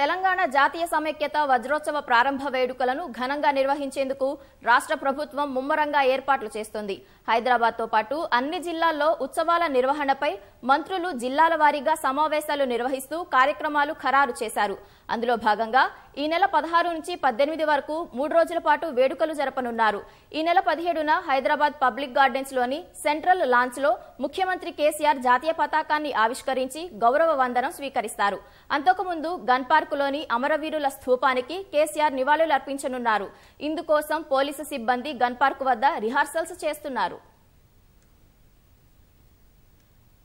తెలంగాణ జాతీయ సమైక్యత వజ్రోత్సవ ప్రారంభ వేడుకలను ఘనంగా నిర్వహించేందుకు రాష్ట్ర ప్రభుత్వం ముమ్మరంగా ఏర్పాట్లు చేస్తోంది హైదరాబాద్తో పాటు అన్ని జిల్లాల్లో ఉత్సవాల నిర్వహణపై మంత్రులు జిల్లాల వారీగా సమావేశాలు నిర్వహిస్తూ కార్యక్రమాలు ఖరారు చేశారు అందులో భాగంగా ఈ నెల పదహారు నుంచి పద్దెనిమిది వరకు మూడు రోజుల పాటు వేడుకలు జరపనున్నారు ఈ నెల పదిహేడున హైదరాబాద్ పబ్లిక్ గార్డెన్స్ లోని సెంట్రల్ లాంచ్ లో ముఖ్యమంత్రి కేసీఆర్ జాతీయ పతాకాన్ని ఆవిష్కరించి గౌరవ వందనం స్వీకరిస్తారు అంతకుముందు గన్ పార్కులోని అమరవీరుల స్థూపానికి కేసీఆర్ నివాళులర్పించనున్నారు ఇందుకోసం పోలీసు సిబ్బంది గన్ పార్క్ వద్ద రిహార్సల్స్ చేస్తున్నారు